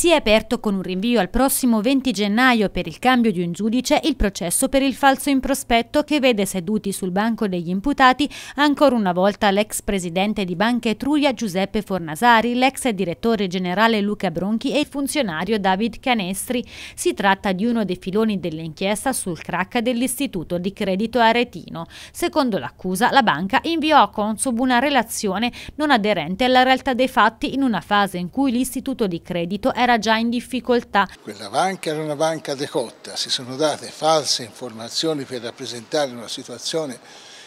Si è aperto con un rinvio al prossimo 20 gennaio per il cambio di un giudice il processo per il falso in prospetto che vede seduti sul banco degli imputati ancora una volta l'ex presidente di Banca Etruria Giuseppe Fornasari, l'ex direttore generale Luca Bronchi e il funzionario David Canestri. Si tratta di uno dei filoni dell'inchiesta sul crack dell'istituto di credito aretino. Secondo l'accusa, la banca inviò a Consub una relazione non aderente alla realtà dei fatti in una fase in cui l'istituto di credito era era già in difficoltà. Quella banca era una banca decotta, si sono date false informazioni per rappresentare una situazione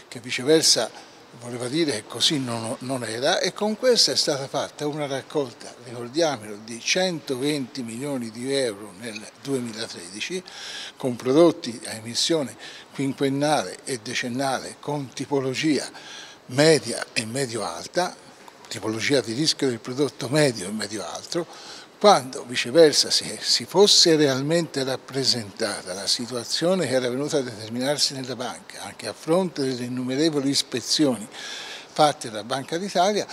che viceversa voleva dire che così non, non era e con questa è stata fatta una raccolta, ricordiamolo, di 120 milioni di euro nel 2013 con prodotti a emissione quinquennale e decennale con tipologia media e medio-alta, tipologia di rischio del prodotto medio e medio-alto, quando viceversa se si fosse realmente rappresentata la situazione che era venuta a determinarsi nella banca, anche a fronte delle innumerevoli ispezioni fatte dalla Banca d'Italia,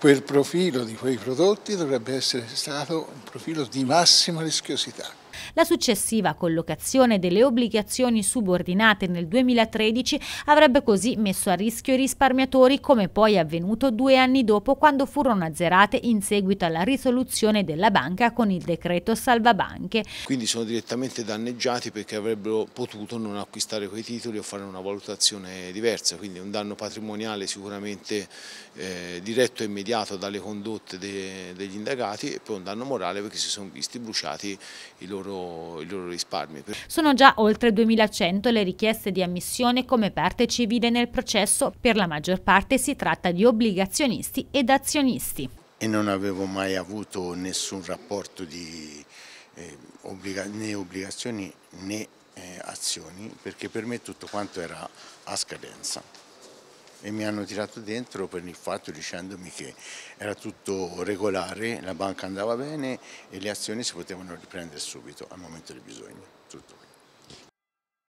quel profilo di quei prodotti dovrebbe essere stato un profilo di massima rischiosità. La successiva collocazione delle obbligazioni subordinate nel 2013 avrebbe così messo a rischio i risparmiatori come poi è avvenuto due anni dopo quando furono azzerate in seguito alla risoluzione della banca con il decreto salvabanche. Quindi sono direttamente danneggiati perché avrebbero potuto non acquistare quei titoli o fare una valutazione diversa, quindi un danno patrimoniale sicuramente eh, diretto e immediato dalle condotte de, degli indagati e poi un danno morale perché si sono visti bruciati i loro loro, i loro risparmi. Sono già oltre 2100 le richieste di ammissione come parte civile nel processo, per la maggior parte si tratta di obbligazionisti ed azionisti. E non avevo mai avuto nessun rapporto di eh, obbliga né obbligazioni né eh, azioni perché per me tutto quanto era a scadenza e mi hanno tirato dentro per il fatto dicendomi che era tutto regolare, la banca andava bene e le azioni si potevano riprendere subito al momento del bisogno. Tutto.